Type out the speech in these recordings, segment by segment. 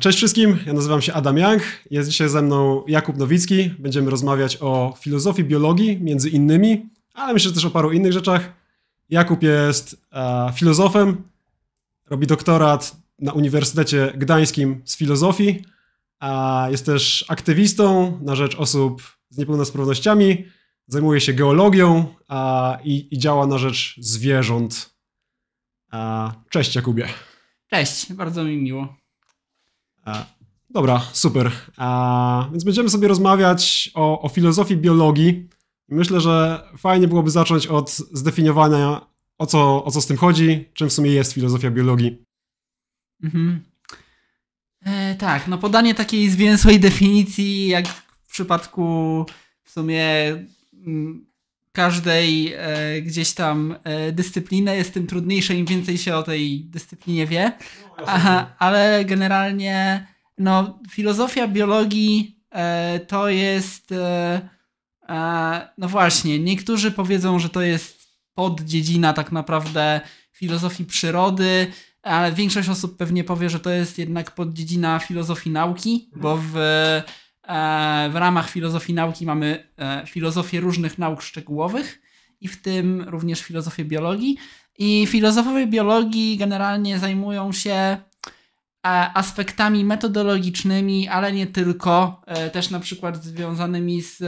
Cześć wszystkim, ja nazywam się Adam Yang, jest dzisiaj ze mną Jakub Nowicki. Będziemy rozmawiać o filozofii biologii, między innymi, ale myślę też o paru innych rzeczach. Jakub jest e, filozofem, robi doktorat na Uniwersytecie Gdańskim z filozofii, a jest też aktywistą na rzecz osób z niepełnosprawnościami, zajmuje się geologią a, i, i działa na rzecz zwierząt. A, e, cześć Jakubie. Cześć, bardzo mi miło. E, dobra, super. E, więc będziemy sobie rozmawiać o, o filozofii biologii. Myślę, że fajnie byłoby zacząć od zdefiniowania, o co, o co z tym chodzi, czym w sumie jest filozofia biologii. Mhm. E, tak, no podanie takiej zwięzłej definicji, jak w przypadku w sumie mm, każdej e, gdzieś tam e, dyscyplinę jest tym trudniejsze, im więcej się o tej dyscyplinie wie. ale generalnie no, filozofia biologii e, to jest. E, e, no właśnie, niektórzy powiedzą, że to jest poddziedzina tak naprawdę filozofii przyrody, ale większość osób pewnie powie, że to jest jednak poddziedzina filozofii nauki, bo w E, w ramach filozofii nauki mamy e, filozofię różnych nauk szczegółowych i w tym również filozofię biologii. I filozofowie biologii generalnie zajmują się e, aspektami metodologicznymi, ale nie tylko, też na przykład związanymi z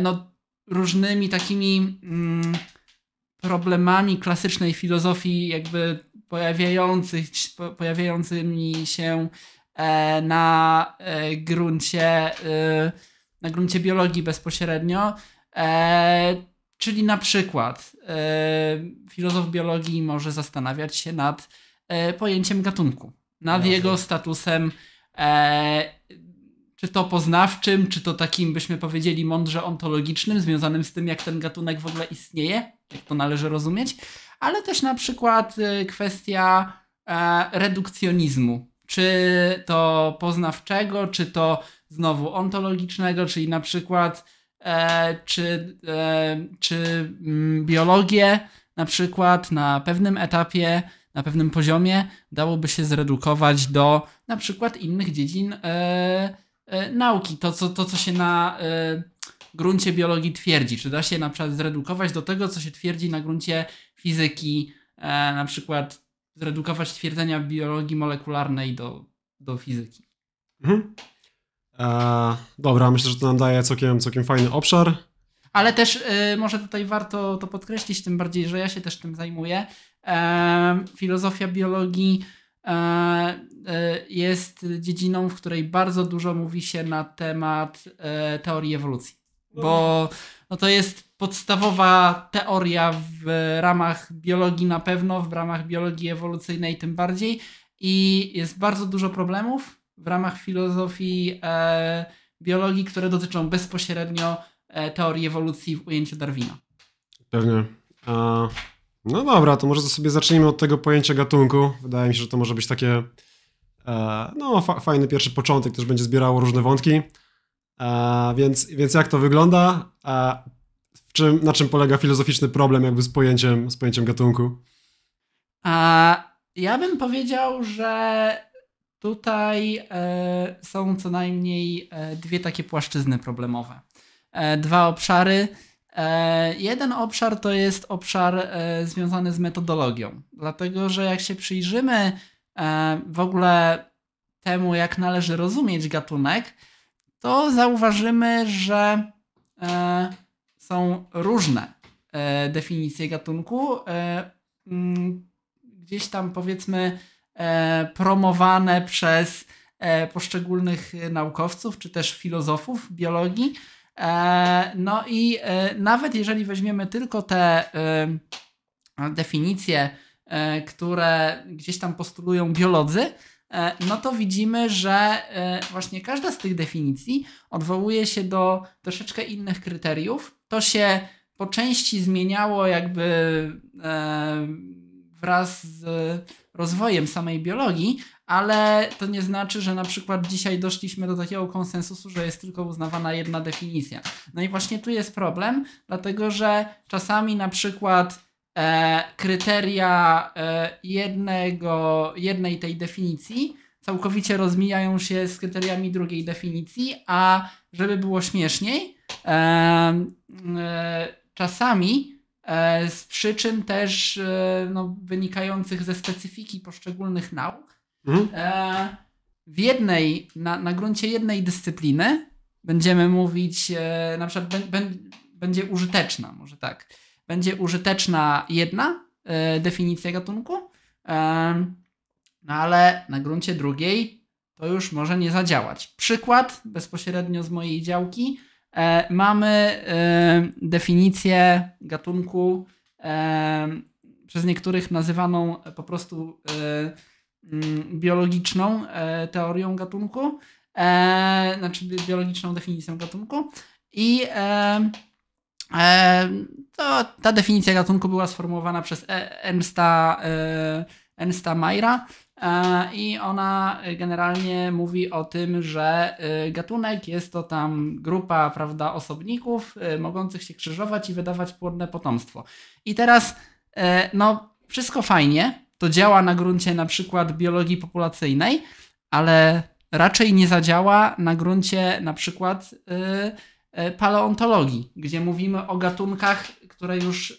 no, różnymi takimi mm, problemami klasycznej filozofii, jakby pojawiających, pojawiającymi się E, na e, gruncie, e, na gruncie biologii bezpośrednio. Czyli na przykład filozof biologii może zastanawiać się nad pojęciem gatunku, nad jego statusem, czy to poznawczym, czy to takim, byśmy powiedzieli, mądrze ontologicznym, związanym z tym, jak ten gatunek w ogóle istnieje, jak to należy rozumieć, ale też na przykład kwestia redukcjonizmu, czy to poznawczego, czy to znowu ontologicznego, czyli na przykład e, czy, e, czy mm, biologię na przykład na pewnym etapie, na pewnym poziomie dałoby się zredukować do na przykład innych dziedzin e, e nauki. To co, to, co się na e, gruncie biologii twierdzi. Czy da się na przykład zredukować do tego, co się twierdzi na gruncie fizyki, e, na przykład zredukować twierdzenia biologii molekularnej do, do fizyki. Mhm. Eee, dobra, myślę, że to nam daje całkiem, całkiem fajny obszar. Ale też y, może tutaj warto to podkreślić, tym bardziej, że ja się też tym zajmuję. E, filozofia biologii e, e jest dziedziną, w której bardzo dużo mówi się na temat e, teorii ewolucji. No. Bo no to jest podstawowa teoria w ramach biologii na pewno, w ramach biologii ewolucyjnej tym bardziej. I jest bardzo dużo problemów w ramach filozofii e, biologii, które dotyczą bezpośrednio e, teorii ewolucji w ujęciu Darwina. Pewnie. E, no dobra, to może sobie zacznijmy od tego pojęcia gatunku. Wydaje mi się, że to może być takie e, no, fa fajny pierwszy początek, też będzie zbierało różne wątki. E, więc, więc jak to wygląda? E, czym, na czym polega filozoficzny problem jakby z pojęciem, z pojęciem gatunku? A, ja bym powiedział, że tutaj e, są co najmniej e, dwie takie płaszczyzny problemowe. E, dwa obszary. E, jeden obszar to jest obszar e, związany z metodologią, dlatego że jak się przyjrzymy e, w ogóle temu, jak należy rozumieć gatunek, to zauważymy, że są różne e, definicje gatunku. E, mm, gdzieś tam powiedzmy e, promowane przez poszczególnych naukowców czy też filozofów biologii. no i nawet jeżeli weźmiemy tylko te definicje, które gdzieś tam postulują biolodzy, E, no to widzimy, że e, właśnie każda z tych definicji odwołuje się do troszeczkę innych kryteriów. To się po części zmieniało jakby e, wraz z rozwojem samej biologii, ale to nie znaczy, że na przykład dzisiaj doszliśmy do takiego konsensusu, że jest tylko uznawana jedna definicja. No i właśnie tu jest problem, dlatego że czasami na przykład e, kryteria e, jednego, jednej tej definicji całkowicie rozmijają się z kryteriami drugiej definicji, a żeby było śmieszniej, e, e czasami e, z przyczyn też e, no, wynikających ze specyfiki poszczególnych nauk, mhm. w jednej, na, na gruncie jednej dyscypliny będziemy mówić, na przykład be, będzie użyteczna, może tak będzie użyteczna jedna e, definicja gatunku, no ale na gruncie drugiej to już może nie zadziałać. Przykład bezpośrednio z mojej działki. E, mamy e, definicję gatunku przez niektórych nazywaną po prostu mm, biologiczną teorią gatunku, znaczy biologiczną definicją gatunku i E, to, ta definicja gatunku była sformułowana przez e, Ernsta, e, Ernsta Mayra i ona generalnie mówi o tym, że gatunek jest to tam grupa prawda, osobników mogących się krzyżować i wydawać płodne potomstwo. I teraz no, wszystko fajnie, to działa na gruncie na przykład biologii populacyjnej, ale raczej nie zadziała na gruncie na przykład... E, paleontologii, gdzie mówimy o gatunkach, które już e,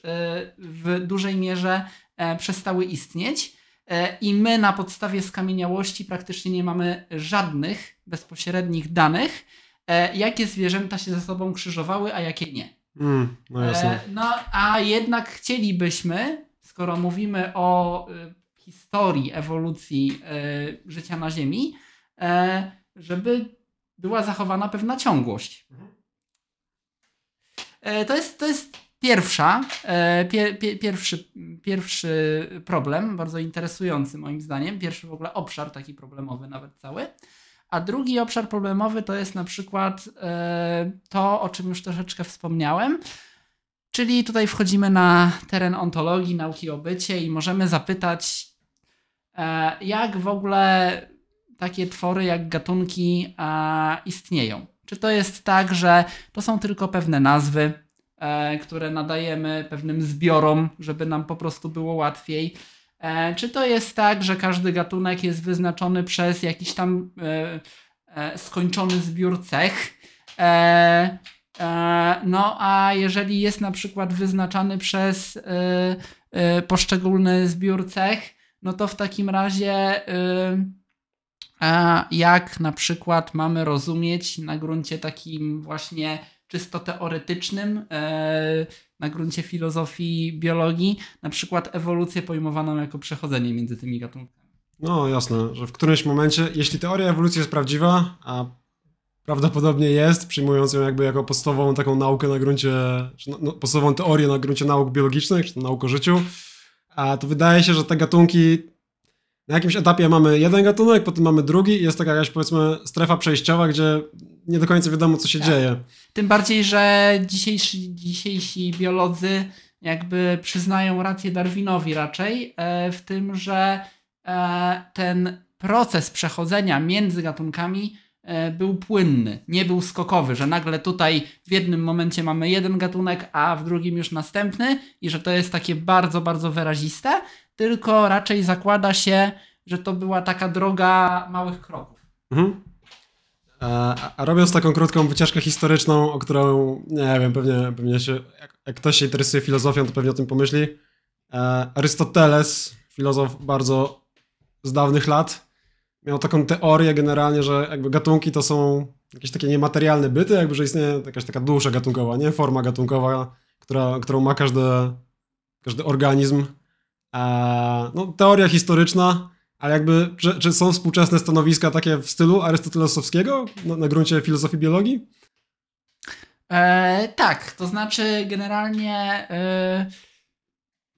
w dużej mierze e, przestały istnieć. I my na podstawie skamieniałości praktycznie nie mamy żadnych bezpośrednich danych, jakie zwierzęta się ze sobą krzyżowały, a jakie nie. Mm, no, jasne. no a jednak chcielibyśmy, skoro mówimy o historii ewolucji życia na Ziemi, żeby była zachowana pewna ciągłość. Mhm. E, to jest, to jest pierwsza, e, pier, pierwszy, pierwszy problem, bardzo interesujący moim zdaniem, pierwszy w ogóle obszar taki problemowy nawet cały. A drugi obszar problemowy to jest na przykład e, to, o czym już troszeczkę wspomniałem, czyli tutaj wchodzimy na teren ontologii, nauki o bycie i możemy zapytać, jak w ogóle takie twory jak gatunki istnieją. Czy to jest tak, że to są tylko pewne nazwy, e, które nadajemy pewnym zbiorom, żeby nam po prostu było łatwiej? E, czy to jest tak, że każdy gatunek jest wyznaczony przez jakiś tam e, e skończony zbiór cech? E, e, no, a jeżeli jest na przykład wyznaczany przez poszczególny zbiór cech, no to w takim razie y, a jak na przykład mamy rozumieć na gruncie takim właśnie czysto teoretycznym, e, na gruncie filozofii biologii, na przykład ewolucję pojmowaną jako przechodzenie między tymi gatunkami. No jasne, że w którymś momencie, jeśli teoria ewolucji jest prawdziwa, a prawdopodobnie jest, przyjmując ją jakby jako podstawową taką naukę na gruncie, czy no, no podstawową teorię na gruncie nauk biologicznych, czy nauk o życiu, a to wydaje się, że te gatunki na jakimś etapie mamy jeden gatunek, potem mamy drugi i jest taka jakaś powiedzmy strefa przejściowa, gdzie nie do końca wiadomo co się tak. dzieje. Tym bardziej, że dzisiejsi, dzisiejsi biolodzy jakby przyznają rację Darwinowi raczej e, w tym, że e, ten proces przechodzenia między gatunkami e, był płynny, nie był skokowy, że nagle tutaj w jednym momencie mamy jeden gatunek, a w drugim już następny i że to jest takie bardzo, bardzo wyraziste, tylko raczej zakłada się, że to była taka droga małych kroków. Mhm. A robiąc taką krótką wycieczkę historyczną, o którą nie wiem, pewnie, pewnie się, jak, jak ktoś się interesuje filozofią, to pewnie o tym pomyśli. E, Arystoteles, filozof bardzo z dawnych lat, miał taką teorię generalnie, że jakby gatunki to są jakieś takie niematerialne byty, jakby że istnieje jakaś taka dusza gatunkowa, nie? Forma gatunkowa, która, którą ma każdy, każdy organizm. E, no, teoria historyczna, ale jakby, czy, czy, są współczesne stanowiska takie w stylu arystotelesowskiego na, na gruncie filozofii biologii? E, tak, to znaczy generalnie e,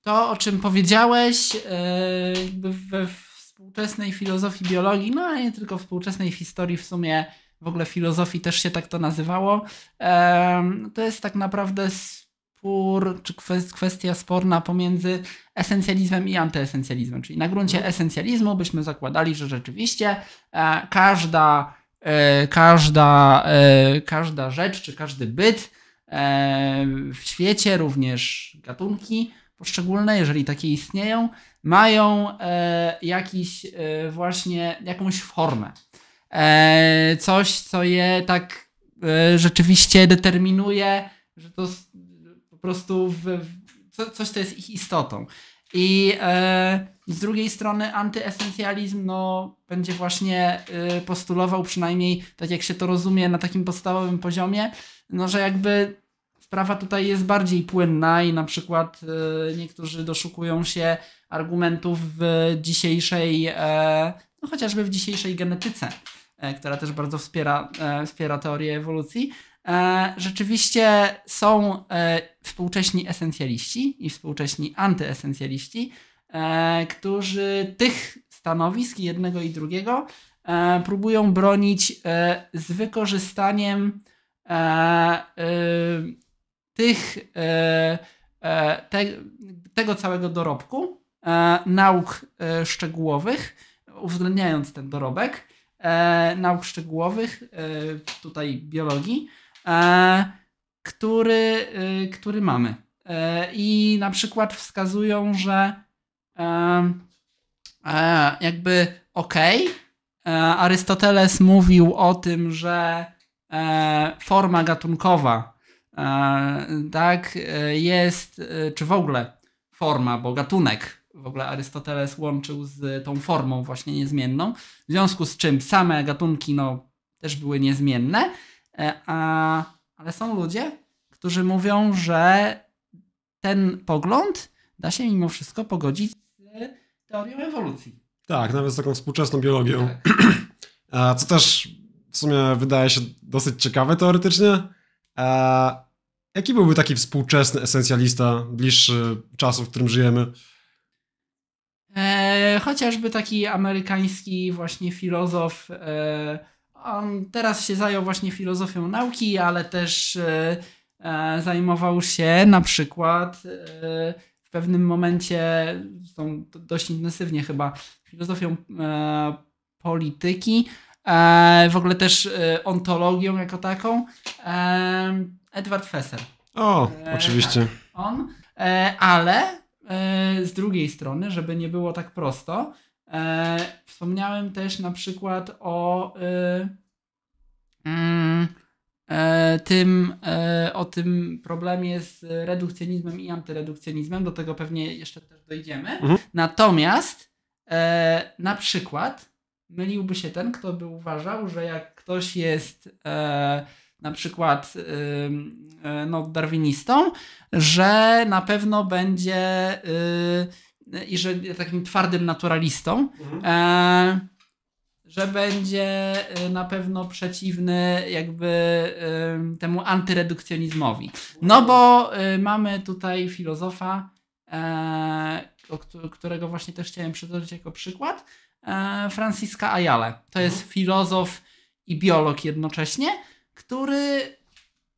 to, o czym powiedziałeś, e, we współczesnej filozofii biologii, no a nie tylko współczesnej historii w sumie, w ogóle filozofii też się tak to nazywało, e, to jest tak naprawdę spór, czy kwestia sporna pomiędzy esencjalizmem i antyesencjalizmem. Czyli na gruncie mhm. esencjalizmu byśmy zakładali, że rzeczywiście e, każda, e, każda, e, każda rzecz, czy każdy byt w świecie, również gatunki poszczególne, jeżeli takie istnieją, mają jakiś właśnie jakąś formę. Coś, co je tak rzeczywiście determinuje, że to prostu w, w, coś, co jest ich istotą. I e, z drugiej strony antyesencjalizm no, będzie właśnie e, postulował, przynajmniej tak jak się to rozumie na takim podstawowym poziomie, no, że jakby sprawa tutaj jest bardziej płynna i na przykład e, niektórzy doszukują się argumentów w dzisiejszej, e, no chociażby w dzisiejszej genetyce, e, która też bardzo wspiera, e, wspiera teorię ewolucji, E, rzeczywiście są e, współcześni esencjaliści i współcześni antyesencjaliści, e, którzy tych stanowisk jednego i drugiego próbują bronić z wykorzystaniem tych, tego całego dorobku nauk szczegółowych, uwzględniając ten dorobek nauk szczegółowych, tutaj biologii, E, który, y, który mamy. E, I na przykład wskazują, że e, jakby okej, okay, Arystoteles mówił o tym, że forma gatunkowa tak jest, czy w ogóle forma, bo gatunek w ogóle Arystoteles łączył z tą formą właśnie niezmienną, w związku z czym same gatunki no, też były niezmienne, E, a, ale są ludzie, którzy mówią, że ten pogląd da się mimo wszystko pogodzić z teorią ewolucji. Tak, nawet z taką współczesną biologią. Tak. Co też w sumie wydaje się dosyć ciekawe teoretycznie. Jaki byłby taki współczesny esencjalista, bliższy czasu, w którym żyjemy? E, chociażby taki amerykański właśnie filozof e, on teraz się zajął właśnie filozofią nauki, ale też e, e, zajmował się na przykład e, w pewnym momencie, są dość intensywnie chyba, filozofią polityki, w ogóle też ontologią jako taką. Edward Fesser. O, oczywiście. Tak, on, ale z drugiej strony, żeby nie było tak prosto, E, wspomniałem też na przykład o y, y, tym, y, o tym problemie z redukcjonizmem i antyredukcjonizmem. Do tego pewnie jeszcze też dojdziemy. Mhm. Natomiast e, na przykład myliłby się ten, kto by uważał, że jak ktoś jest na przykład no, darwinistą, że na pewno będzie y, E, i że takim twardym naturalistą, mhm. E, że będzie e, na pewno przeciwny jakby temu antyredukcjonizmowi. No bo mamy tutaj filozofa, którego właśnie też chciałem przytoczyć jako przykład, Francisca Ayale. To jest mhm. filozof i biolog jednocześnie, który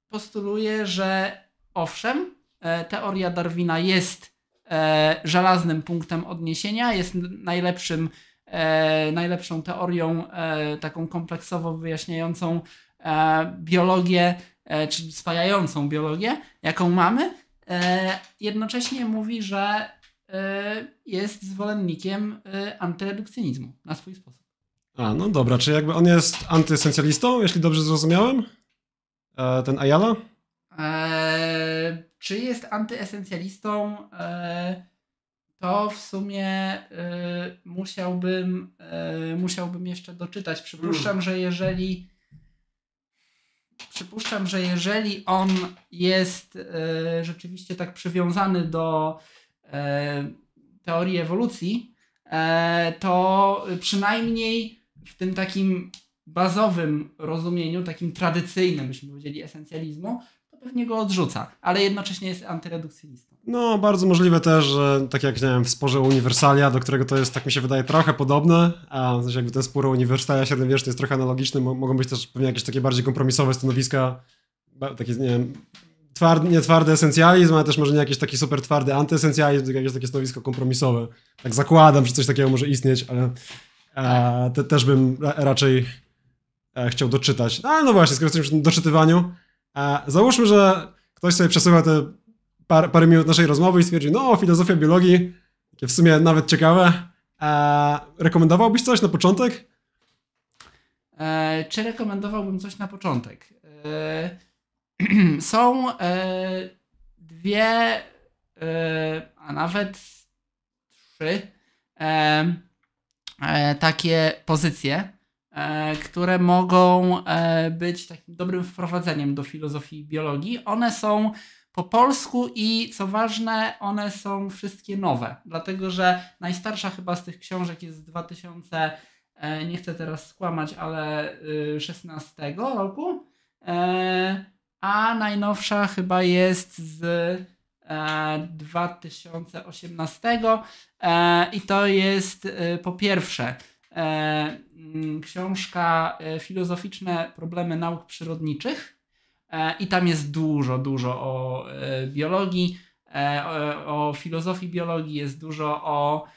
postuluje, że owszem, teoria Darwina jest e, żelaznym punktem odniesienia, jest najlepszym, e, najlepszą teorią e, taką kompleksowo wyjaśniającą e, biologię, e, czy spajającą biologię, jaką mamy. E, jednocześnie mówi, że jest zwolennikiem antyredukcjonizmu na swój sposób. A, no dobra, czy jakby on jest antysencjalistą, jeśli dobrze zrozumiałem? ten Ayala? Eee, czy jest antyesencjalistą, e, to w sumie e, musiałbym, e, musiałbym jeszcze doczytać. Przypuszczam, hmm. że jeżeli przypuszczam, że jeżeli on jest rzeczywiście tak przywiązany do teorii ewolucji, to przynajmniej w tym takim bazowym rozumieniu, takim tradycyjnym, byśmy powiedzieli, esencjalizmu, pewnie go odrzuca, ale jednocześnie jest antyredukcjonistą. No, bardzo możliwe też, że tak jak nie wiem, w sporze Uniwersalia, do którego to jest, tak mi się wydaje, trochę podobne, a w sensie jakby ten spór Uniwersalia średniowieczny jest trochę analogiczny, mogą być też pewnie jakieś takie bardziej kompromisowe stanowiska, takie, nie wiem, nietwardy nie twardy esencjalizm, ale też może nie jakiś taki super twardy antyesencjalizm, tylko jakieś takie stanowisko kompromisowe. Tak zakładam, że coś takiego może istnieć, ale te, też bym ra, raczej e, chciał doczytać. Ale no właśnie, skoro jesteśmy przy doczytywaniu, a załóżmy, że ktoś sobie przesuwa te par, parę minut naszej rozmowy i stwierdzi, no, filozofia biologii, takie w sumie nawet ciekawe. A rekomendowałbyś coś na początek? E, czy rekomendowałbym coś na początek? E, są e, dwie, e, a nawet trzy e, e, takie pozycje E, które mogą e, być takim dobrym wprowadzeniem do filozofii biologii. One są po polsku i co ważne, one są wszystkie nowe, dlatego że najstarsza chyba z tych książek jest z 2000, e, nie chcę teraz skłamać, ale 16 roku, a najnowsza chyba jest z 2018 i to jest po pierwsze E, mm, książka e, Filozoficzne problemy nauk przyrodniczych e, i tam jest dużo, dużo o biologii, o, o filozofii biologii, jest dużo o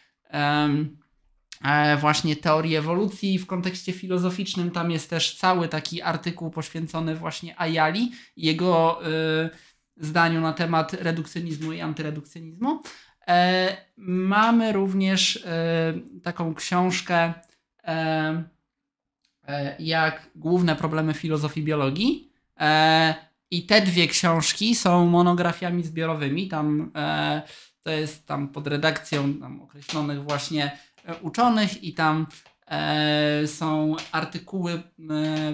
właśnie teorii ewolucji w kontekście filozoficznym. Tam jest też cały taki artykuł poświęcony właśnie Ayali i jego y, zdaniu na temat redukcjonizmu i antyredukcjonizmu. Mamy również y, taką książkę E, e, jak główne problemy filozofii biologii. E, I te dwie książki są monografiami zbiorowymi. Tam to jest tam pod redakcją tam określonych właśnie uczonych i tam są artykuły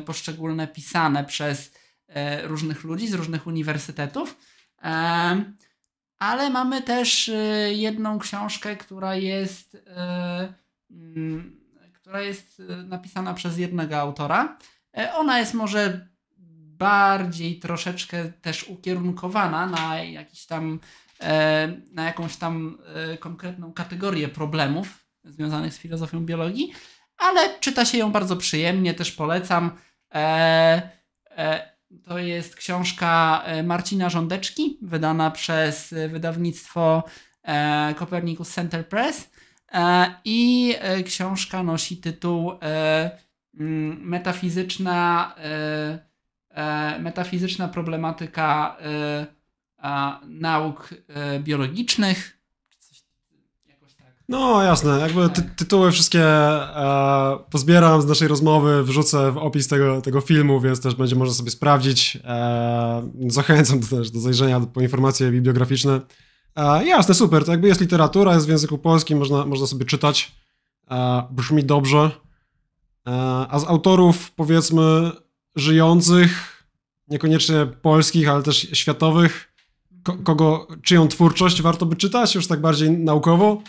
poszczególne pisane przez różnych ludzi z różnych uniwersytetów. Ale mamy też jedną książkę, która jest mm, która jest e, napisana przez jednego autora. E, ona jest może bardziej troszeczkę też ukierunkowana na jakiś tam e, na jakąś tam konkretną kategorię problemów związanych z filozofią biologii, ale czyta się ją bardzo przyjemnie, też polecam. To jest książka Marcina Rządeczki wydana przez wydawnictwo Copernicus Center Press. E, I e, książka nosi tytuł e, mm, Metafizyczna, metafizyczna problematyka nauk biologicznych. Tak. No jasne, jakby ty tak. tytuły wszystkie e, pozbieram z naszej rozmowy, wrzucę w opis tego, tego filmu, więc też będzie można sobie sprawdzić. E, zachęcam też do zajrzenia po informacje bibliograficzne. E, jasne, super. To jakby jest literatura, jest w języku polskim, można, można sobie czytać. E, brzmi dobrze. E, a z autorów, powiedzmy, żyjących, niekoniecznie polskich, ale też światowych, kogo, czyją twórczość warto by czytać, już tak bardziej naukowo?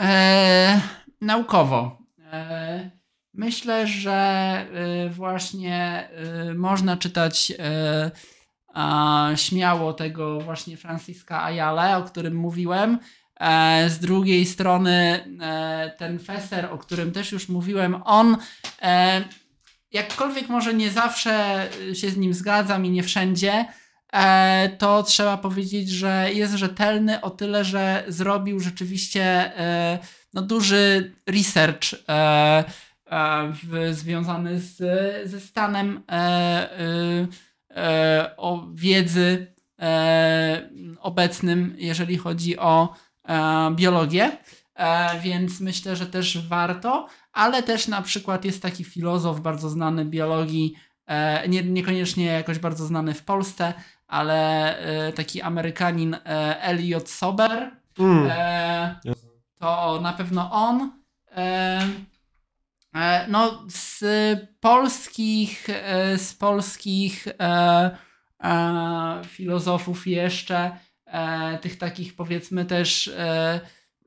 E, naukowo. E, myślę, że e, właśnie można czytać śmiało tego właśnie Franciska Ayale, o którym mówiłem. E, z drugiej strony e, ten Fesser, o którym też już mówiłem, on e, jakkolwiek może nie zawsze się z nim zgadzam i nie wszędzie, to trzeba powiedzieć, że jest rzetelny o tyle, że zrobił rzeczywiście no, duży research w, związany z, ze stanem y, E, o wiedzy e, obecnym, jeżeli chodzi o e, biologię. Więc myślę, że też warto, ale też na przykład jest taki filozof bardzo znany biologii, nie, niekoniecznie jakoś bardzo znany w Polsce, ale taki Amerykanin Elliot Sober. Mm. To na pewno on. E, no, z polskich, e, z polskich e, filozofów jeszcze, tych takich powiedzmy też,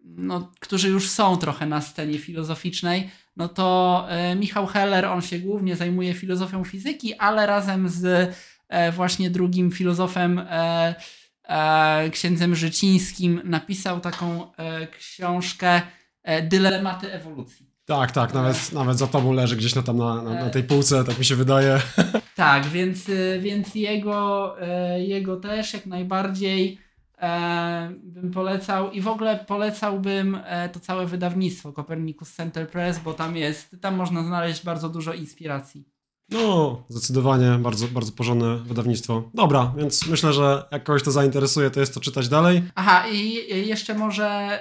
no, którzy już są trochę na scenie filozoficznej, no to Michał Heller, on się głównie zajmuje filozofią fizyki, ale razem z właśnie drugim filozofem, księdzem Życińskim, napisał taką książkę Dylematy ewolucji. Tak, tak, nawet, nawet za tobą leży gdzieś na, tam na, na, na tej półce, tak mi się wydaje. Tak, więc, y, więc jego, y, jego też jak najbardziej e, bym polecał i w ogóle polecałbym e, to całe wydawnictwo Copernicus Center Press, bo tam jest, tam można znaleźć bardzo dużo inspiracji. No, zdecydowanie, bardzo, bardzo porządne wydawnictwo. Dobra, więc myślę, że jak kogoś to zainteresuje, to jest to czytać dalej. Aha, i jeszcze może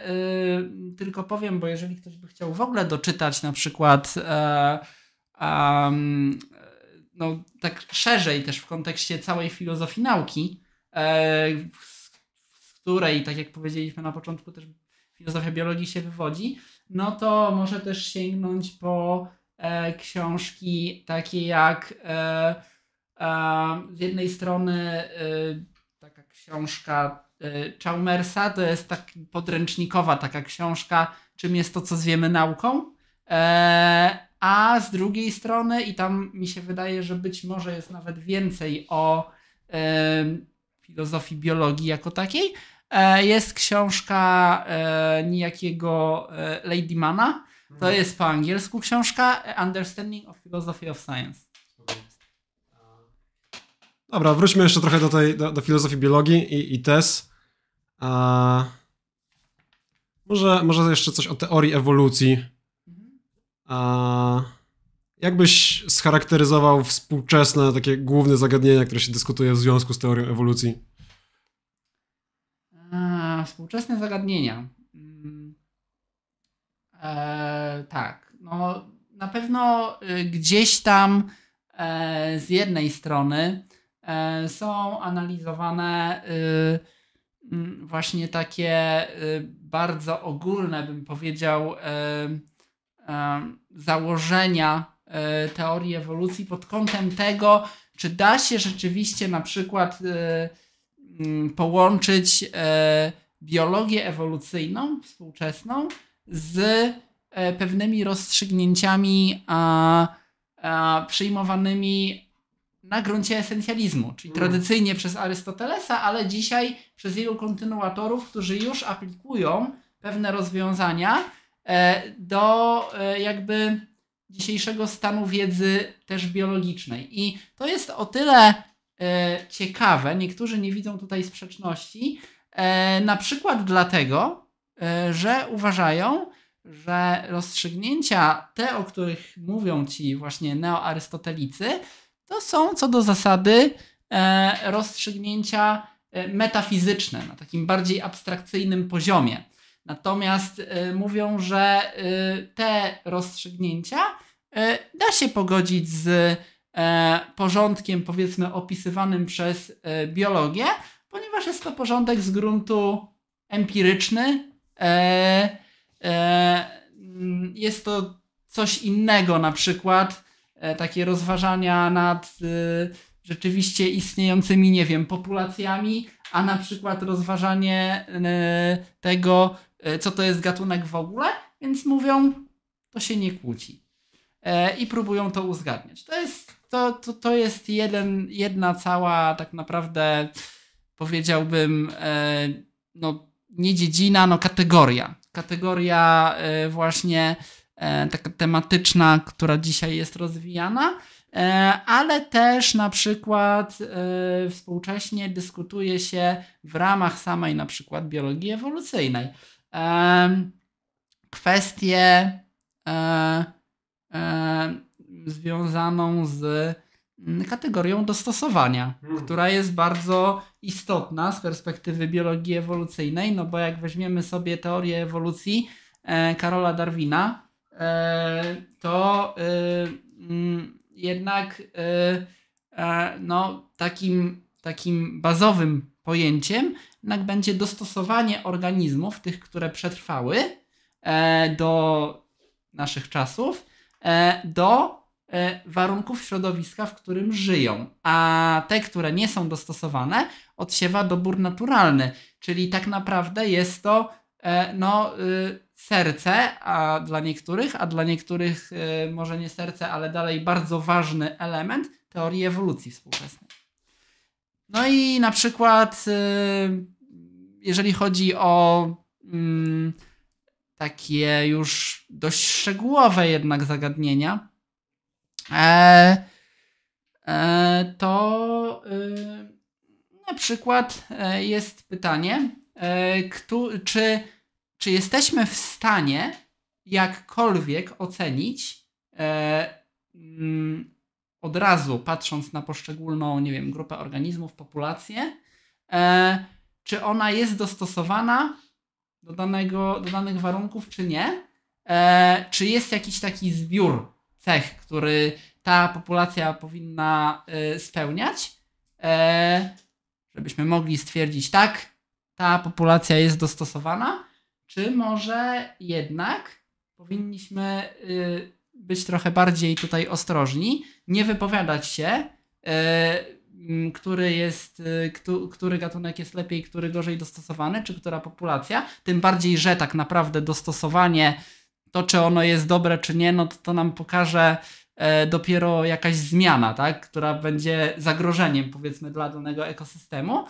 y, tylko powiem, bo jeżeli ktoś by chciał w ogóle doczytać na przykład e, no, tak szerzej też w kontekście całej filozofii nauki, z e, której, tak jak powiedzieliśmy na początku, też filozofia biologii się wywodzi, no to może też sięgnąć po E, książki takie jak e, e, z jednej strony taka książka Chalmersa, to jest tak podręcznikowa taka książka, czym jest to, co zwiemy nauką, a z drugiej strony, i tam mi się wydaje, że być może jest nawet więcej o filozofii biologii jako takiej, jest książka niejakiego Ladymana, no. To jest po angielsku książka Understanding of Philosophy of Science. Dobra, wróćmy jeszcze trochę do, tej, do, do filozofii biologii i, i A... Może, może jeszcze coś o teorii ewolucji. Mhm. A... Jak byś scharakteryzował współczesne takie główne zagadnienia, które się dyskutuje w związku z teorią ewolucji? A, współczesne zagadnienia. E, tak, no na pewno y, gdzieś tam e, z jednej strony e, są analizowane y, właśnie takie y, bardzo ogólne, bym powiedział, e, założenia e, teorii ewolucji pod kątem tego, czy da się rzeczywiście na przykład połączyć e, biologię ewolucyjną, współczesną, z e, pewnymi rozstrzygnięciami a, a, przyjmowanymi na gruncie esencjalizmu, czyli mm. tradycyjnie przez Arystotelesa, ale dzisiaj przez jego kontynuatorów, którzy już aplikują pewne rozwiązania e, do e, jakby dzisiejszego stanu wiedzy też biologicznej. I to jest o tyle ciekawe, niektórzy nie widzą tutaj sprzeczności, na przykład dlatego, E, że uważają, że rozstrzygnięcia te, o których mówią ci właśnie neoarystotelicy, to są co do zasady e, rozstrzygnięcia e, metafizyczne, na takim bardziej abstrakcyjnym poziomie. Natomiast mówią, że te rozstrzygnięcia da się pogodzić z porządkiem, powiedzmy, opisywanym przez biologię, ponieważ jest to porządek z gruntu empiryczny, E, e, mm, jest to coś innego, na przykład e, takie rozważania nad y, rzeczywiście istniejącymi, nie wiem, populacjami, a na przykład rozważanie y, tego, y, co to jest gatunek w ogóle, więc mówią, to się nie kłóci. E, I próbują to uzgadniać. To jest, to, to, to jest jeden, jedna cała, tak naprawdę powiedziałbym, e, no, nie dziedzina, no kategoria. Kategoria e, właśnie e, taka tematyczna, która dzisiaj jest rozwijana, e, ale też na przykład współcześnie dyskutuje się w ramach samej na przykład biologii ewolucyjnej. Kwestię związaną z mm, kategorią dostosowania, hmm. która jest bardzo istotna z perspektywy biologii ewolucyjnej, no bo jak weźmiemy sobie teorię ewolucji e, Karola Darwina, e, to e, m, mm, jednak e, e, no, takim, takim bazowym pojęciem jednak będzie dostosowanie organizmów, tych, które przetrwały do naszych czasów, do E, warunków środowiska, w którym żyją, a te, które nie są dostosowane, odsiewa dobór naturalny, czyli tak naprawdę jest to e, no, y, serce a dla niektórych, a dla niektórych y, może nie serce, ale dalej bardzo ważny element teorii ewolucji współczesnej. No i na przykład, y, jeżeli chodzi o mm, takie już dość szczegółowe jednak zagadnienia, E, e, to y, na przykład e, jest pytanie, e, kto, czy, czy jesteśmy w stanie jakkolwiek ocenić e, m, mm, od razu, patrząc na poszczególną, nie wiem, grupę organizmów, populację, czy ona jest dostosowana do, danego, do danych warunków, czy nie. E, czy jest jakiś taki zbiór cech, który ta populacja powinna y, spełniać, e, żebyśmy mogli stwierdzić, tak, ta populacja jest dostosowana, czy może jednak powinniśmy y, być trochę bardziej tutaj ostrożni, nie wypowiadać się, e, który jest, y, który gatunek jest lepiej, który gorzej dostosowany, czy która populacja, tym bardziej, że tak naprawdę dostosowanie to, czy ono jest dobre, czy nie, no to, to nam pokaże e, dopiero jakaś zmiana, tak, która będzie zagrożeniem, powiedzmy, dla danego ekosystemu.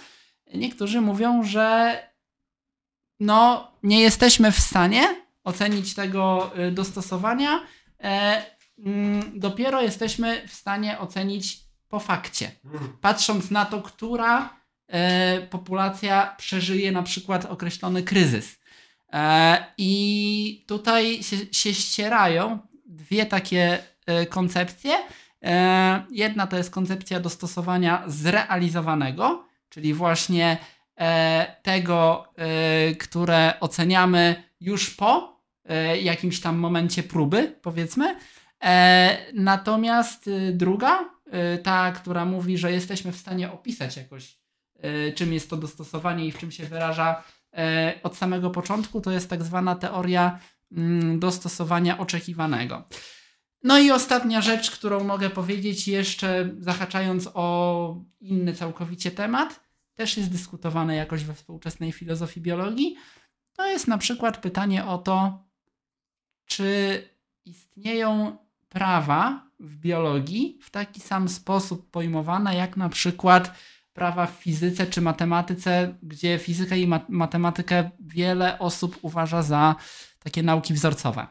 Niektórzy mówią, że no, nie jesteśmy w stanie ocenić tego y, dostosowania. E, mm, dopiero jesteśmy w stanie ocenić po fakcie, hmm. patrząc na to, która e, populacja przeżyje na przykład określony kryzys E, I tutaj się, się ścierają dwie takie e, koncepcje. E, jedna to jest koncepcja dostosowania zrealizowanego, czyli właśnie tego, które oceniamy już po jakimś tam momencie próby, powiedzmy. Natomiast druga, ta, która mówi, że jesteśmy w stanie opisać jakoś, czym jest to dostosowanie i w czym się wyraża E, od samego początku, to jest tak zwana teoria mm, dostosowania oczekiwanego. No i ostatnia rzecz, którą mogę powiedzieć, jeszcze zahaczając o inny całkowicie temat, też jest dyskutowane jakoś we współczesnej filozofii biologii, to jest na przykład pytanie o to, czy istnieją prawa w biologii w taki sam sposób pojmowane, jak na przykład prawa w fizyce czy matematyce, gdzie fizykę i mat matematykę wiele osób uważa za takie nauki wzorcowe.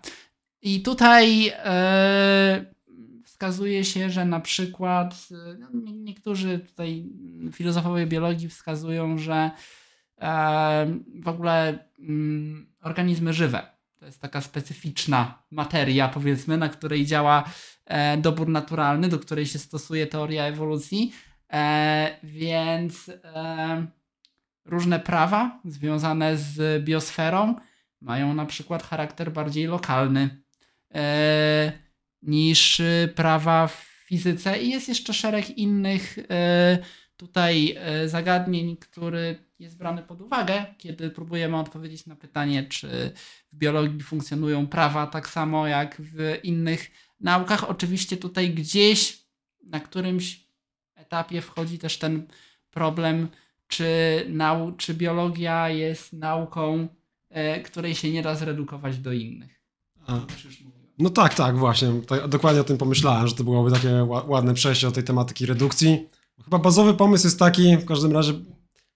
I tutaj yy, wskazuje się, że na przykład yy, niektórzy tutaj filozofowie biologii wskazują, że yy, w ogóle mm, organizmy żywe to jest taka specyficzna materia, powiedzmy, na której działa e, dobór naturalny, do której się stosuje teoria ewolucji, E, więc e, różne prawa związane z biosferą mają na przykład charakter bardziej lokalny e, niż prawa w fizyce i jest jeszcze szereg innych tutaj zagadnień, który jest brany pod uwagę, kiedy próbujemy odpowiedzieć na pytanie, czy w biologii funkcjonują prawa tak samo jak w innych naukach. Oczywiście tutaj gdzieś na którymś etapie wchodzi też ten problem, czy, nau czy biologia jest nauką, e, której się nie da zredukować do innych. A. No tak, tak, właśnie. Tak, dokładnie o tym pomyślałem, że to byłoby takie ładne przejście do tej tematyki redukcji. Chyba bazowy pomysł jest taki, w każdym razie,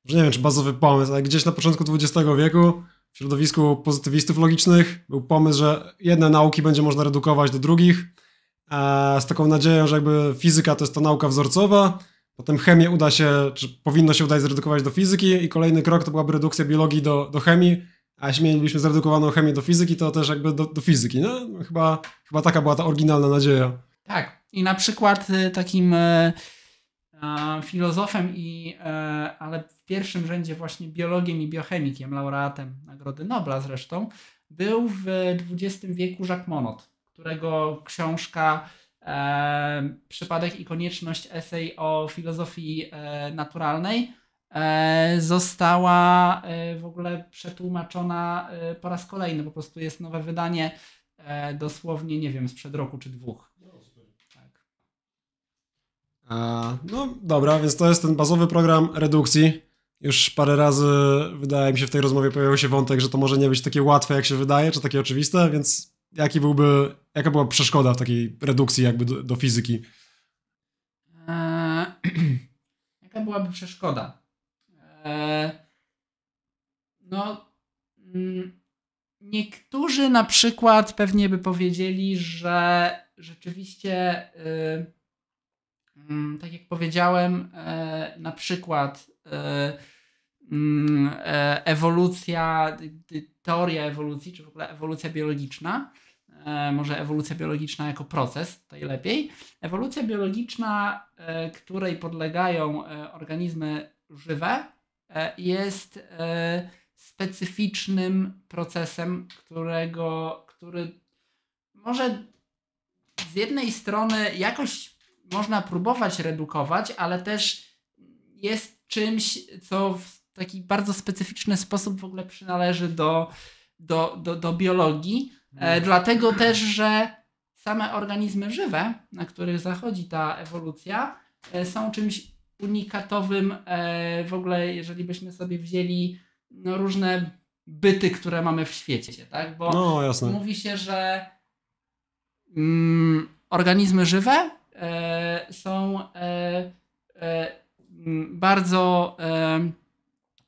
że nie wiem czy bazowy pomysł, ale gdzieś na początku XX wieku w środowisku pozytywistów logicznych był pomysł, że jedne nauki będzie można redukować do drugich, z taką nadzieją, że jakby fizyka to jest ta nauka wzorcowa, potem chemię uda się, czy powinno się udać zredukować do fizyki i kolejny krok to byłaby redukcja biologii do, do chemii, a jeśli mielibyśmy zredukowaną chemię do fizyki, to też jakby do, do fizyki, no? Chyba, chyba taka była ta oryginalna nadzieja. Tak, i na przykład y, takim e, filozofem i, e, ale w pierwszym rzędzie właśnie biologiem i biochemikiem, laureatem Nagrody Nobla zresztą, był w XX wieku Jacques Monod którego książka e, Przypadek i konieczność esej o filozofii e, naturalnej e, została e, w ogóle przetłumaczona e, po raz kolejny. Po prostu jest nowe wydanie e, dosłownie, nie wiem, sprzed roku czy dwóch. Tak. A, no dobra, więc to jest ten bazowy program redukcji. Już parę razy, wydaje mi się, w tej rozmowie pojawił się wątek, że to może nie być takie łatwe, jak się wydaje, czy takie oczywiste, więc jaki byłby, jaka była przeszkoda w takiej redukcji jakby do, do fizyki? Eee, jaka byłaby przeszkoda? Eee, no, mm, niektórzy na przykład pewnie by powiedzieli, że rzeczywiście, yy, tak jak powiedziałem, yy, na przykład. Yy, Mm, e, ewolucja, teoria ewolucji, czy w ogóle ewolucja biologiczna, e, może ewolucja biologiczna jako proces, to lepiej. Ewolucja biologiczna, e, której podlegają organizmy żywe, jest specyficznym procesem, którego, który może z jednej strony jakoś można próbować redukować, ale też jest czymś, co w taki bardzo specyficzny sposób w ogóle przynależy do, do, do, do biologii. E, mhm. Dlatego też, że same organizmy żywe, na których zachodzi ta ewolucja, e, są czymś unikatowym. E, w ogóle, jeżeli byśmy sobie wzięli no, różne byty, które mamy w świecie, tak? Bo no, mówi się, że mm, organizmy żywe e, są e, e, mm, bardzo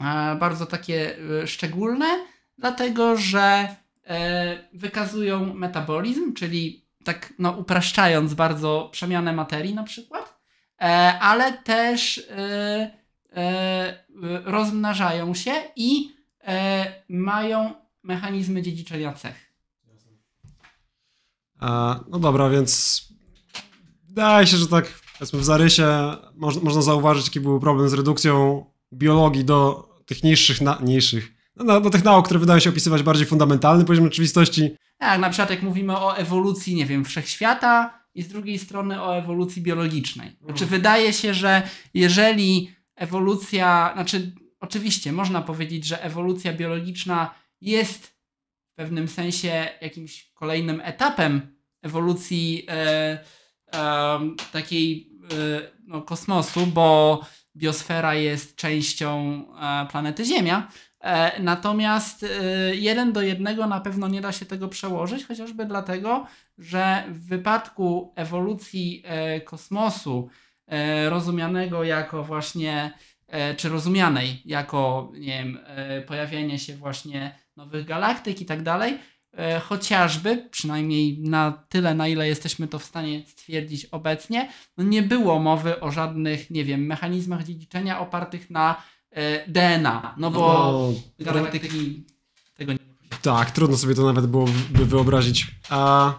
E, bardzo takie e, szczególne, dlatego że e, wykazują metabolizm, czyli tak no, upraszczając bardzo przemianę materii na przykład, ale też rozmnażają się i mają mechanizmy dziedziczenia cech. no dobra, więc wydaje się, że tak w zarysie można zauważyć, jaki był problem z redukcją biologii do tych niższych, na, niższych, no, no tych nauk, które wydają się opisywać bardziej fundamentalny poziom rzeczywistości. Tak, na przykład jak mówimy o ewolucji, nie wiem, wszechświata i z drugiej strony o ewolucji biologicznej. Znaczy mhm. wydaje się, że jeżeli ewolucja, znaczy oczywiście można powiedzieć, że ewolucja biologiczna jest w pewnym sensie jakimś kolejnym etapem ewolucji e, e, takiej e, no, kosmosu, bo biosfera jest częścią e, planety Ziemia. E, natomiast e, jeden do jednego na pewno nie da się tego przełożyć, chociażby dlatego, że w wypadku ewolucji kosmosu, rozumianego jako właśnie, czy rozumianej jako, nie wiem, pojawienie się właśnie nowych galaktyk i tak dalej, E, chociażby, przynajmniej na tyle, na ile jesteśmy to w stanie stwierdzić obecnie, no nie było mowy o żadnych, nie wiem, mechanizmach dziedziczenia opartych na e, DNA, no bo, no bo... galaktyki tego nie Tak, trudno sobie to nawet byłoby wyobrazić. A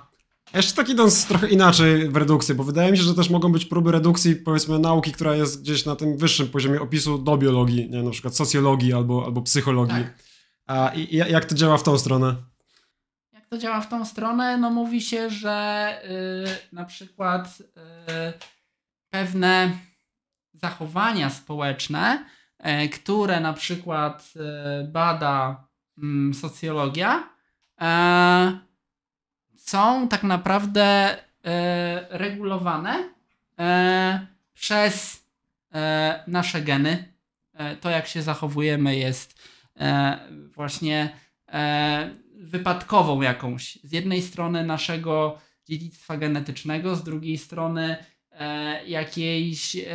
jeszcze taki idąc trochę inaczej w redukcji, bo wydaje mi się, że też mogą być próby redukcji, powiedzmy, nauki, która jest gdzieś na tym wyższym poziomie opisu do biologii, nie, na przykład socjologii albo, albo psychologii. Tak. A i, jak to działa w tą stronę? to działa w tą stronę. No mówi się, że y, na przykład y, pewne zachowania społeczne, y, które na przykład e, bada mm, socjologia, e, są tak naprawdę regulowane przez nasze geny. to, jak się zachowujemy, jest właśnie wypadkową jakąś. Z jednej strony naszego dziedzictwa genetycznego, z drugiej strony e, jakiejś e,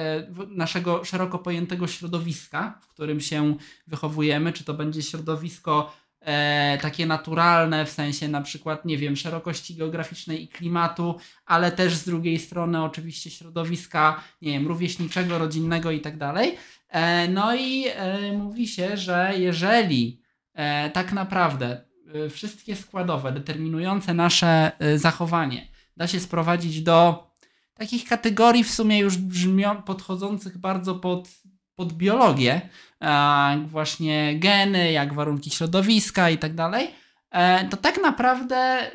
naszego szeroko pojętego środowiska, w którym się wychowujemy, czy to będzie środowisko e, takie naturalne, w sensie na przykład, nie wiem, szerokości geograficznej i klimatu, ale też z drugiej strony oczywiście środowiska, nie wiem, rówieśniczego, rodzinnego i tak dalej. E, no i e, mówi się, że jeżeli e, tak naprawdę Y, wszystkie składowe determinujące nasze y, zachowanie da się sprowadzić do takich kategorii w sumie już brzmią, podchodzących bardzo pod, pod biologię, właśnie geny, jak warunki środowiska i tak dalej, e, to tak naprawdę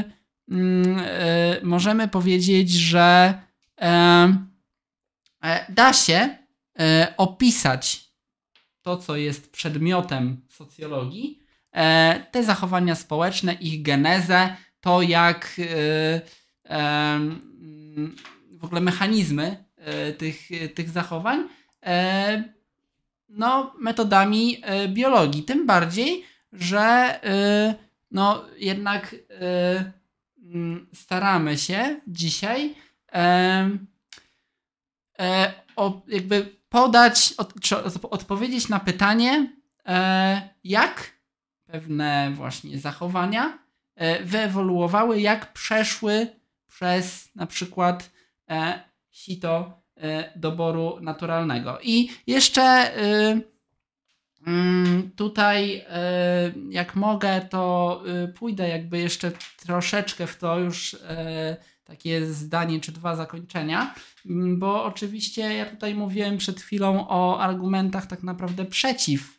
y, mm, możemy powiedzieć, że e, e, da się opisać to, co jest przedmiotem socjologii, E, te zachowania społeczne, ich genezę, to jak y, e, w ogóle mechanizmy e, tych, tych zachowań, no, metodami biologii. Tym bardziej, że y, no, jednak y, mm, staramy się dzisiaj o, jakby podać, czy odpowiedzieć na pytanie, jak pewne właśnie zachowania e, wyewoluowały, jak przeszły przez na przykład e, sito e, doboru naturalnego. I jeszcze y, mm, tutaj, jak mogę, to y, pójdę jakby jeszcze troszeczkę w to już takie zdanie czy dwa zakończenia, mm, bo oczywiście ja tutaj mówiłem przed chwilą o argumentach tak naprawdę przeciw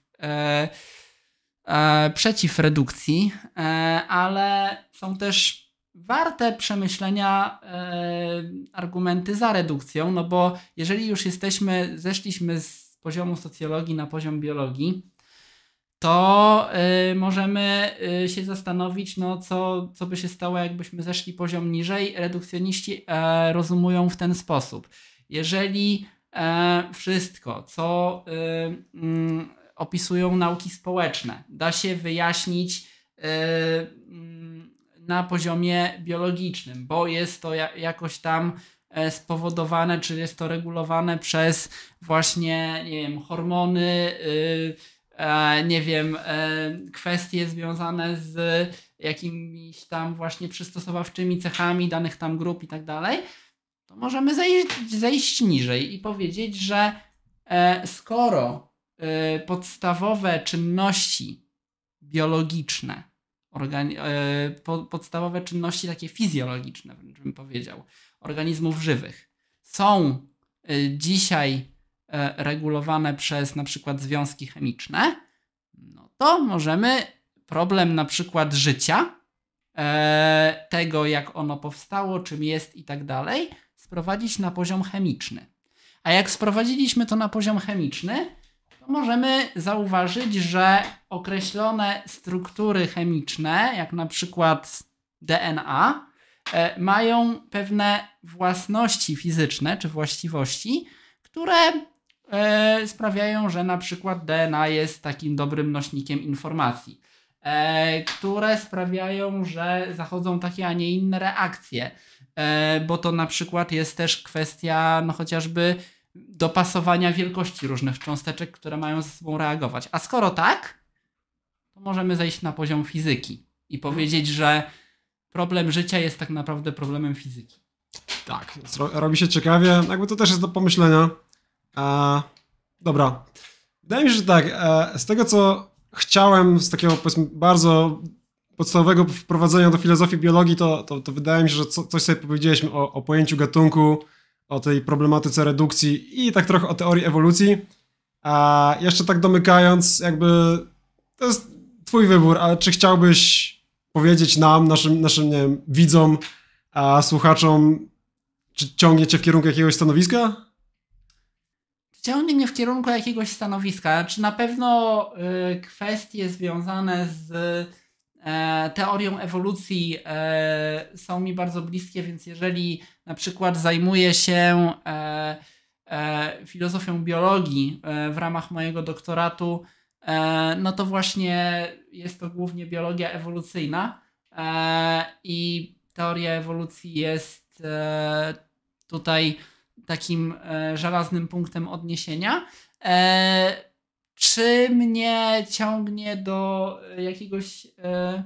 E, przeciw redukcji, e, ale są też warte przemyślenia e, argumenty za redukcją, no bo jeżeli już jesteśmy, zeszliśmy z poziomu socjologii na poziom biologii, to możemy się zastanowić, no, co, co by się stało, jakbyśmy zeszli poziom niżej. Redukcjoniści rozumują w ten sposób. Jeżeli wszystko, co mm, opisują nauki społeczne. Da się wyjaśnić e, mm, na poziomie biologicznym, bo jest to jakoś tam e, spowodowane, czy jest to regulowane przez właśnie, nie wiem, hormony, y, e, nie wiem, kwestie związane z jakimiś tam właśnie przystosowawczymi cechami danych tam grup i tak dalej, to możemy zejść, zejść niżej i powiedzieć, że skoro E, podstawowe czynności biologiczne, e, po, podstawowe czynności takie fizjologiczne, wręcz bym powiedział, organizmów żywych są e, dzisiaj regulowane przez na przykład związki chemiczne, no to możemy problem na przykład życia, tego jak ono powstało, czym jest i tak dalej, sprowadzić na poziom chemiczny. A jak sprowadziliśmy to na poziom chemiczny, to możemy zauważyć, że określone struktury chemiczne, jak na przykład DNA, e, mają pewne własności fizyczne czy właściwości, które e, sprawiają, że na przykład DNA jest takim dobrym nośnikiem informacji, e, które sprawiają, że zachodzą takie, a nie inne reakcje, bo to na przykład jest też kwestia no, chociażby dopasowania wielkości różnych cząsteczek, które mają ze sobą reagować. A skoro tak, to możemy zejść na poziom fizyki i powiedzieć, że problem życia jest tak naprawdę problemem fizyki. Tak, robi się ciekawie. Jakby to też jest do pomyślenia. E, dobra. Wydaje mi się, że tak. E, z tego, co chciałem, z takiego powiedzmy bardzo podstawowego wprowadzenia do filozofii biologii, to, to, to wydaje mi się, że co, coś sobie powiedzieliśmy o, o pojęciu gatunku, o tej problematyce redukcji i tak trochę o teorii ewolucji. A jeszcze tak domykając, jakby to jest twój wybór, ale czy chciałbyś powiedzieć nam, naszym, naszym nie wiem, widzom, a słuchaczom, czy ciągnie cię w kierunku jakiegoś stanowiska? Ciągnie mnie w kierunku jakiegoś stanowiska. Czy na pewno y, kwestie związane z E, teorią ewolucji e, są mi bardzo bliskie, więc jeżeli na przykład zajmuję się e, filozofią biologii w ramach mojego doktoratu, no to właśnie jest to głównie biologia ewolucyjna i teoria ewolucji jest tutaj takim żelaznym punktem odniesienia czy mnie ciągnie do e, jakiegoś e,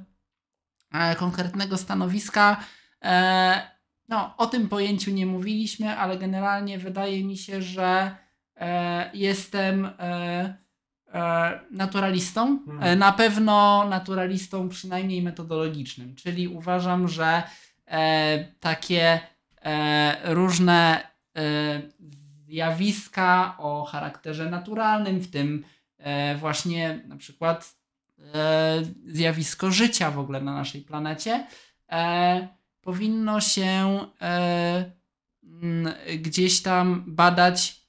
e, konkretnego stanowiska. E, no, o tym pojęciu nie mówiliśmy, ale generalnie wydaje mi się, że e, jestem e, naturalistą. Hmm. na pewno naturalistą, przynajmniej metodologicznym, czyli uważam, że takie różne zjawiska o charakterze naturalnym, w tym E, właśnie na przykład e, zjawisko życia w ogóle na naszej planecie, e, powinno się mm, gdzieś tam badać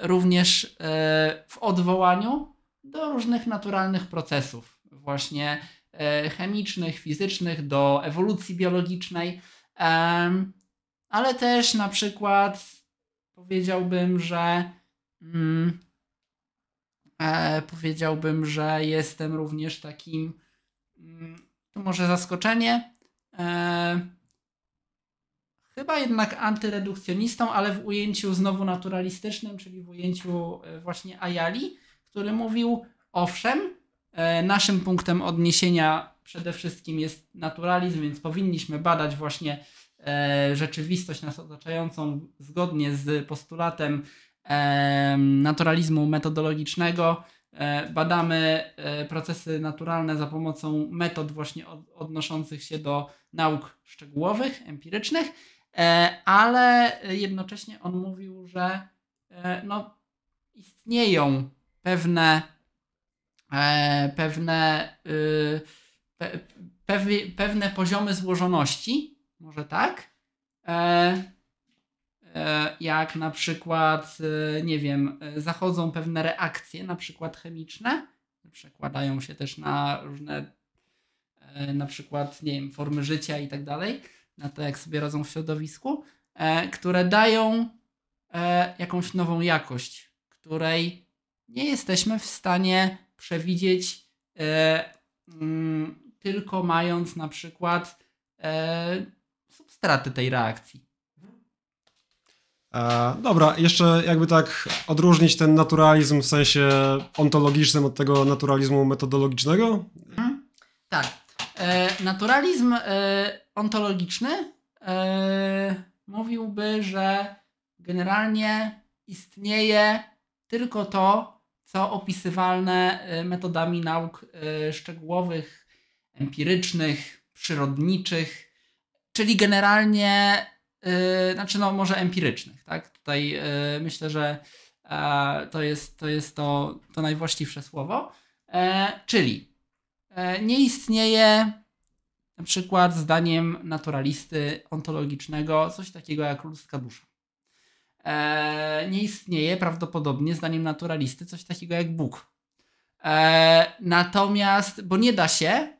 również w odwołaniu do różnych naturalnych procesów, właśnie chemicznych, fizycznych, do ewolucji biologicznej, ale też na przykład powiedziałbym, że mm, E, powiedziałbym, że jestem również takim, mm, tu może zaskoczenie, e, chyba jednak antyredukcjonistą, ale w ujęciu znowu naturalistycznym, czyli w ujęciu e, właśnie Ayali, który mówił, owszem, e, naszym punktem odniesienia przede wszystkim jest naturalizm, więc powinniśmy badać właśnie e, rzeczywistość nas otaczającą zgodnie z postulatem naturalizmu metodologicznego. E, badamy e, procesy naturalne za pomocą metod właśnie odnoszących się do nauk szczegółowych, empirycznych, e, ale jednocześnie on mówił, że no, istnieją pewne, pewne, y, pewne poziomy złożoności, może tak, E, jak na przykład, e, nie wiem, e, zachodzą pewne reakcje, na przykład chemiczne, przekładają się też na różne, na przykład, nie wiem, formy życia i tak dalej, na to, jak sobie radzą w środowisku, które dają jakąś nową jakość, której nie jesteśmy w stanie przewidzieć mm, tylko mając na przykład substraty tej reakcji E, dobra, jeszcze jakby tak odróżnić ten naturalizm w sensie ontologicznym od tego naturalizmu metodologicznego? Mhm. Tak. E, naturalizm e, ontologiczny e, mówiłby, że generalnie istnieje tylko to, co opisywalne e, metodami nauk e, szczegółowych, empirycznych, przyrodniczych, czyli generalnie Yy, znaczy, no może empirycznych, tak? Tutaj yy, myślę, że yy, to jest to, jest to, to najwłaściwsze słowo. E, czyli e, nie istnieje na przykład zdaniem naturalisty ontologicznego coś takiego jak ludzka dusza. nie istnieje prawdopodobnie zdaniem naturalisty coś takiego jak Bóg. natomiast, bo nie da się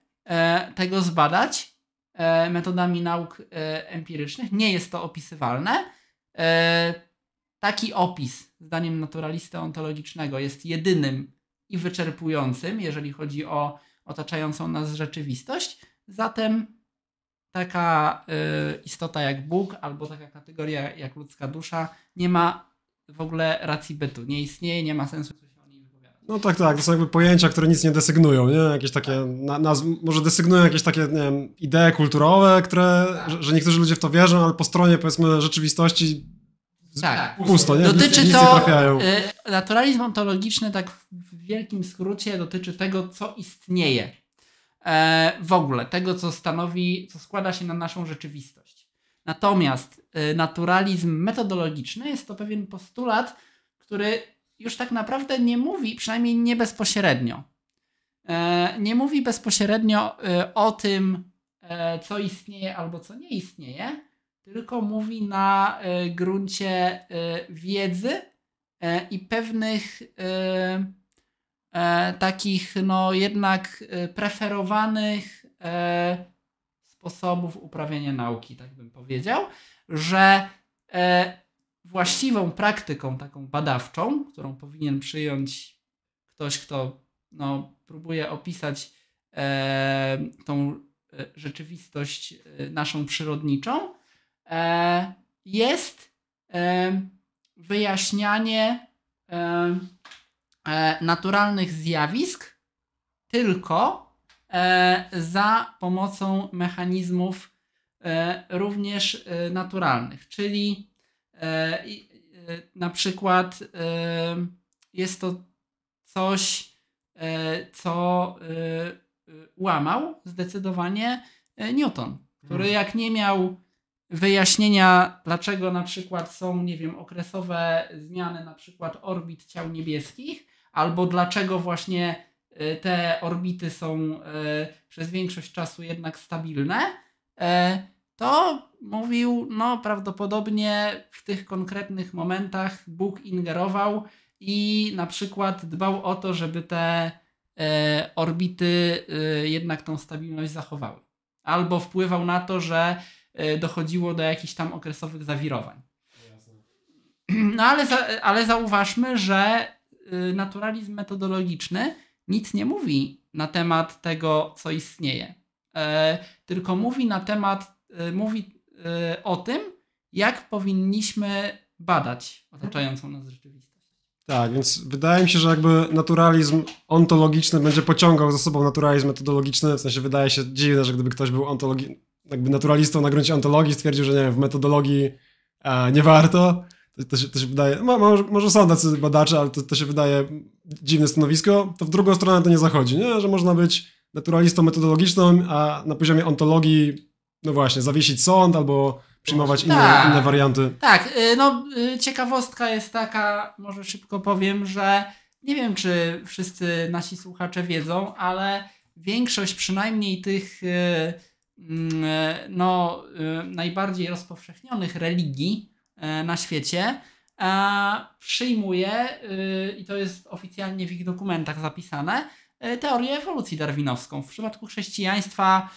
tego zbadać, E, metodami nauk e, empirycznych. Nie jest to opisywalne. E, taki opis, zdaniem naturalisty ontologicznego, jest jedynym i wyczerpującym, jeżeli chodzi o otaczającą nas rzeczywistość. Zatem taka istota jak Bóg albo taka kategoria jak ludzka dusza nie ma w ogóle racji bytu. Nie istnieje, nie ma sensu no tak, tak, to są jakby pojęcia, które nic nie desygnują, nie? Jakieś takie, na, może desygnują jakieś takie, nie wiem, idee kulturowe, które, że, że niektórzy ludzie w to wierzą, ale po stronie, powiedzmy, rzeczywistości tak. pusto, nie? Dotyczy nic, to, y, naturalizm ontologiczny tak w wielkim skrócie dotyczy tego, co istnieje e, w ogóle, tego, co stanowi, co składa się na naszą rzeczywistość. Natomiast y, naturalizm metodologiczny jest to pewien postulat, który już tak naprawdę nie mówi, przynajmniej nie bezpośrednio. E, nie mówi bezpośrednio e, o tym, e, co istnieje albo co nie istnieje, tylko mówi na gruncie wiedzy i pewnych takich, no jednak preferowanych sposobów uprawiania nauki, tak bym powiedział, że właściwą praktyką taką badawczą, którą powinien przyjąć ktoś, kto no, próbuje opisać e, tą e, rzeczywistość e, naszą przyrodniczą, e, jest e, wyjaśnianie e, naturalnych zjawisk tylko za pomocą mechanizmów również naturalnych, czyli E, I e, na przykład e, jest to coś, co łamał zdecydowanie Newton, który hmm. jak nie miał wyjaśnienia, dlaczego na przykład są, nie wiem, okresowe zmiany na przykład orbit ciał niebieskich, albo dlaczego właśnie te orbity są przez większość czasu jednak stabilne, to mówił, no prawdopodobnie w tych konkretnych momentach Bóg ingerował i na przykład dbał o to, żeby te e, orbity e, jednak tą stabilność zachowały. Albo wpływał na to, że e, dochodziło do jakichś tam okresowych zawirowań. No ale, za, ale zauważmy, że e, naturalizm metodologiczny nic nie mówi na temat tego, co istnieje, e, tylko mówi na temat Y, mówi y, o tym, jak powinniśmy badać otaczającą nas rzeczywistość. Tak, więc wydaje mi się, że jakby naturalizm ontologiczny będzie pociągał za sobą naturalizm metodologiczny, w sensie wydaje się dziwne, że gdyby ktoś był ontologi jakby naturalistą na gruncie ontologii stwierdził, że nie wiem, w metodologii e, nie warto, to, to, się, to się wydaje, ma, może, może są tacy badacze, ale to, to się wydaje dziwne stanowisko, to w drugą stronę to nie zachodzi, nie? że można być naturalistą metodologiczną, a na poziomie ontologii no właśnie, zawiesić sąd albo przyjmować inne, tak, inne warianty. Tak, y, no y, ciekawostka jest taka, może szybko powiem, że nie wiem, czy wszyscy nasi słuchacze wiedzą, ale większość przynajmniej tych y, mm, no, najbardziej rozpowszechnionych religii na świecie e, przyjmuje, i to jest oficjalnie w ich dokumentach zapisane, teorię ewolucji darwinowską. W przypadku chrześcijaństwa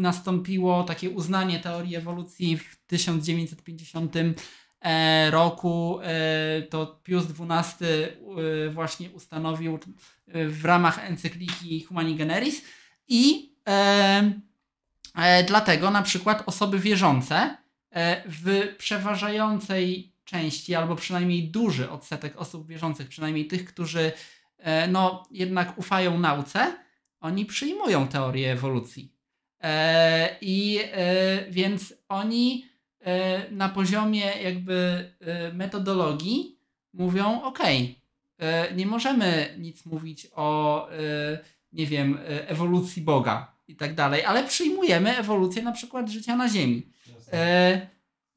nastąpiło takie uznanie teorii ewolucji w 1950 e, roku. E, to Pius XII e, właśnie ustanowił w ramach encykliki Humani Generis i dlatego na przykład osoby wierzące w przeważającej części, albo przynajmniej duży odsetek osób wierzących, przynajmniej tych, którzy no, jednak ufają nauce, oni przyjmują teorię ewolucji. E, I e, więc oni e, na poziomie jakby e, metodologii mówią: OK, e, nie możemy nic mówić o, e, nie wiem, ewolucji Boga i tak dalej, ale przyjmujemy ewolucję na przykład życia na Ziemi.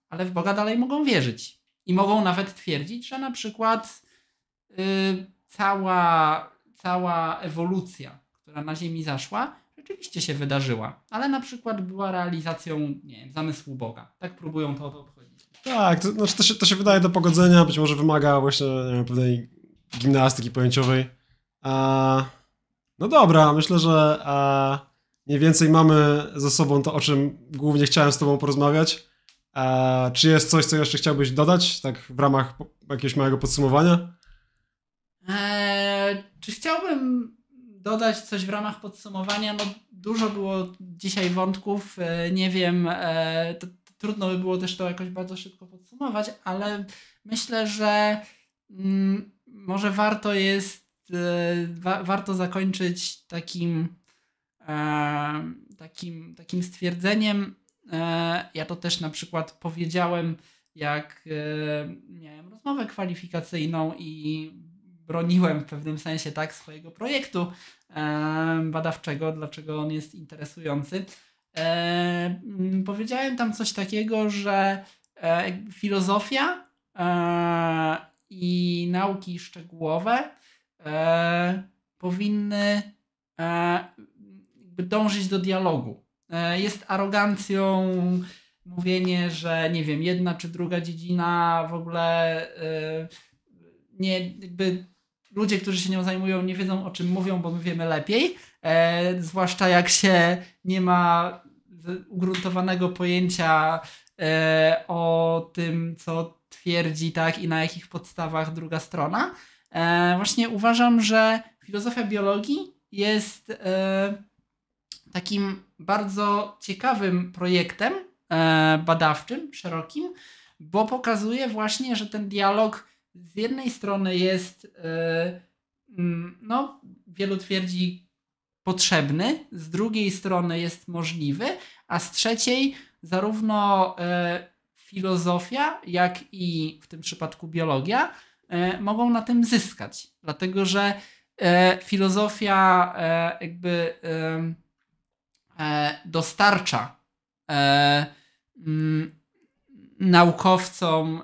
ale w Boga dalej mogą wierzyć. I mogą nawet twierdzić, że na przykład y, cała, cała ewolucja która na Ziemi zaszła, rzeczywiście się wydarzyła, ale na przykład była realizacją nie wiem, zamysłu Boga. Tak próbują to, obchodzić. Tak, to, znaczy to, się, to się wydaje do pogodzenia, być może wymaga właśnie wiem, pewnej gimnastyki pojęciowej. A, no dobra, myślę, że a, mniej więcej mamy ze sobą to, o czym głównie chciałem z Tobą porozmawiać. A, czy jest coś, co jeszcze chciałbyś dodać, tak w ramach jakiegoś małego podsumowania? Eee, czy chciałbym dodać coś w ramach podsumowania. No, dużo było dzisiaj wątków, e, nie wiem, to, e, to trudno by było też to jakoś bardzo szybko podsumować, ale myślę, że mm, może warto jest, e, wa warto zakończyć takim, e, takim, takim stwierdzeniem. E, ja to też na przykład powiedziałem, jak e, miałem rozmowę kwalifikacyjną i broniłem w pewnym sensie tak swojego projektu badawczego, dlaczego on jest interesujący. Powiedziałem tam coś takiego, że e, filozofia e, i nauki szczegółowe e, powinny dążyć do dialogu. Jest arogancją mówienie, że nie wiem, jedna czy druga dziedzina w ogóle nie jakby ludzie, którzy się nią zajmują, nie wiedzą o czym mówią, bo my wiemy lepiej. E, zwłaszcza jak się nie ma ugruntowanego pojęcia e, o tym, co twierdzi, tak, i na jakich podstawach druga strona. E, właśnie uważam, że filozofia biologii jest e, takim bardzo ciekawym projektem e, badawczym, szerokim, bo pokazuje właśnie, że ten dialog z jednej strony jest, e, mm, no, wielu twierdzi, potrzebny, z drugiej strony jest możliwy, a z trzeciej zarówno e, filozofia, jak i w tym przypadku biologia e, mogą na tym zyskać, dlatego że filozofia jakby dostarcza mm, naukowcom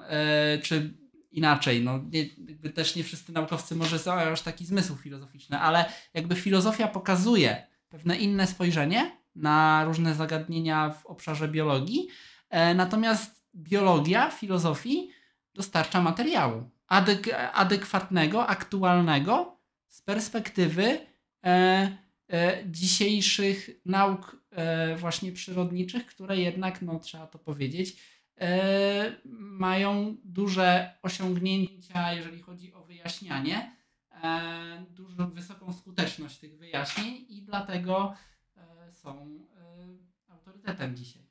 czy inaczej. No, nie, jakby też nie wszyscy naukowcy może mają aż taki zmysł filozoficzny, ale jakby filozofia pokazuje pewne inne spojrzenie na różne zagadnienia w obszarze biologii, e, natomiast biologia filozofii dostarcza materiału adek adekwatnego, aktualnego z perspektywy e, e, dzisiejszych nauk e, właśnie przyrodniczych, które jednak, no trzeba to powiedzieć, E, mają duże osiągnięcia, jeżeli chodzi o wyjaśnianie, e, dużą, wysoką skuteczność tych wyjaśnień i dlatego e, są autorytetem dzisiaj.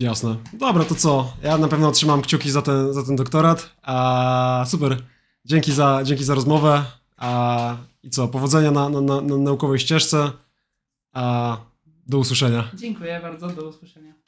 Jasne. Dobra, to co? Ja na pewno otrzymam kciuki za ten, za ten doktorat. A super. Dzięki za, dzięki za rozmowę. A I co? Powodzenia na, na, na, naukowej ścieżce. A do usłyszenia. Dziękuję bardzo. Do usłyszenia.